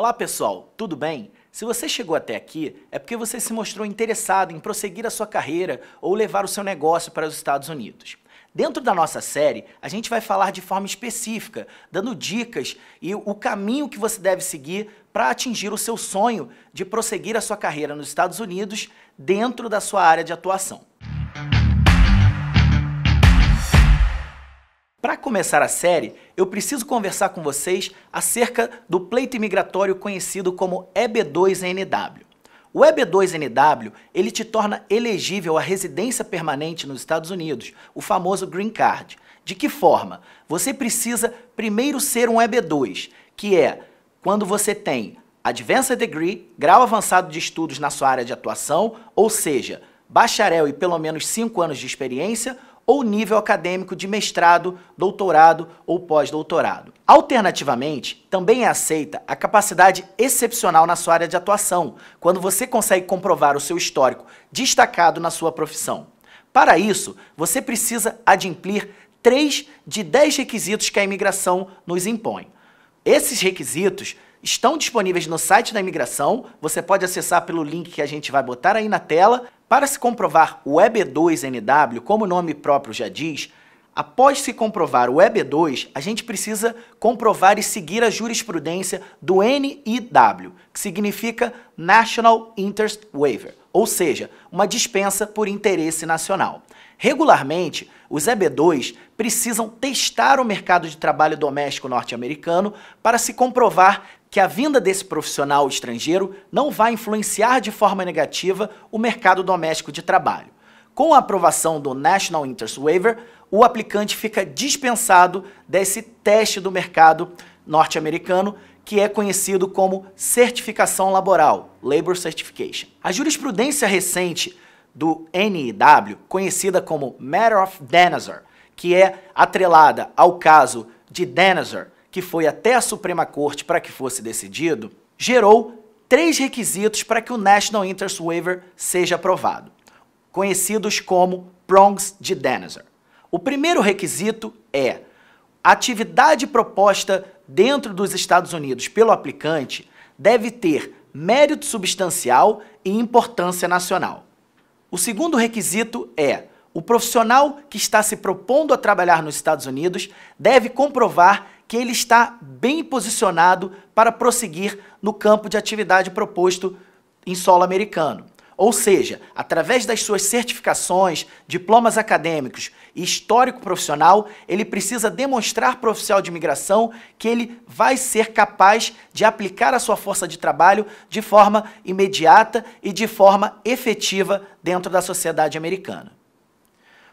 Olá pessoal, tudo bem? Se você chegou até aqui, é porque você se mostrou interessado em prosseguir a sua carreira ou levar o seu negócio para os Estados Unidos. Dentro da nossa série, a gente vai falar de forma específica, dando dicas e o caminho que você deve seguir para atingir o seu sonho de prosseguir a sua carreira nos Estados Unidos dentro da sua área de atuação. Para começar a série, eu preciso conversar com vocês acerca do pleito imigratório conhecido como EB2NW. O EB2NW, ele te torna elegível à residência permanente nos Estados Unidos, o famoso green card. De que forma? Você precisa primeiro ser um EB2, que é quando você tem Advanced Degree, grau avançado de estudos na sua área de atuação, ou seja, bacharel e pelo menos 5 anos de experiência, ou nível acadêmico de mestrado, doutorado ou pós-doutorado. Alternativamente, também é aceita a capacidade excepcional na sua área de atuação, quando você consegue comprovar o seu histórico destacado na sua profissão. Para isso, você precisa adimplir três de dez requisitos que a imigração nos impõe. Esses requisitos estão disponíveis no site da imigração. Você pode acessar pelo link que a gente vai botar aí na tela. Para se comprovar o EB2NW, como o nome próprio já diz, Após se comprovar o EB2, a gente precisa comprovar e seguir a jurisprudência do NIW, que significa National Interest Waiver, ou seja, uma dispensa por interesse nacional. Regularmente, os EB2 precisam testar o mercado de trabalho doméstico norte-americano para se comprovar que a vinda desse profissional estrangeiro não vai influenciar de forma negativa o mercado doméstico de trabalho. Com a aprovação do National Interest Waiver, o aplicante fica dispensado desse teste do mercado norte-americano que é conhecido como certificação laboral, Labor Certification. A jurisprudência recente do NIW, conhecida como Matter of Denizer, que é atrelada ao caso de Denizer, que foi até a Suprema Corte para que fosse decidido, gerou três requisitos para que o National Interest Waiver seja aprovado conhecidos como prongs de Danaser. O primeiro requisito é a atividade proposta dentro dos Estados Unidos pelo aplicante deve ter mérito substancial e importância nacional. O segundo requisito é o profissional que está se propondo a trabalhar nos Estados Unidos deve comprovar que ele está bem posicionado para prosseguir no campo de atividade proposto em solo americano. Ou seja, através das suas certificações, diplomas acadêmicos e histórico profissional, ele precisa demonstrar para o oficial de imigração que ele vai ser capaz de aplicar a sua força de trabalho de forma imediata e de forma efetiva dentro da sociedade americana.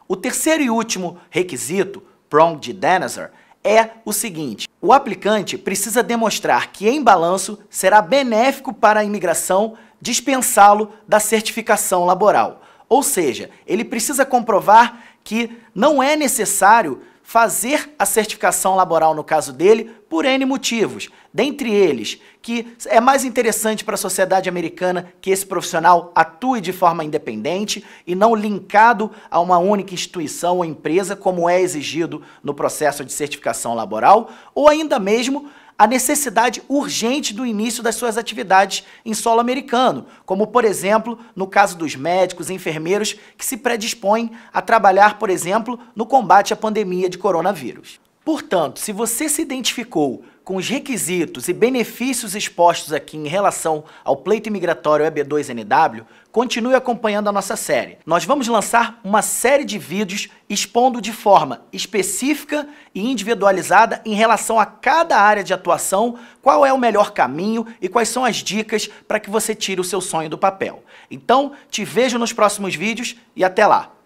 O terceiro e último requisito, prong de Danaser, é o seguinte: o aplicante precisa demonstrar que, em balanço, será benéfico para a imigração dispensá-lo da certificação laboral. Ou seja, ele precisa comprovar que não é necessário fazer a certificação laboral no caso dele por N motivos, dentre eles que é mais interessante para a sociedade americana que esse profissional atue de forma independente e não linkado a uma única instituição ou empresa, como é exigido no processo de certificação laboral, ou ainda mesmo a necessidade urgente do início das suas atividades em solo americano, como, por exemplo, no caso dos médicos e enfermeiros que se predispõem a trabalhar, por exemplo, no combate à pandemia de coronavírus. Portanto, se você se identificou com os requisitos e benefícios expostos aqui em relação ao pleito imigratório EB2NW, continue acompanhando a nossa série. Nós vamos lançar uma série de vídeos expondo de forma específica e individualizada em relação a cada área de atuação, qual é o melhor caminho e quais são as dicas para que você tire o seu sonho do papel. Então, te vejo nos próximos vídeos e até lá!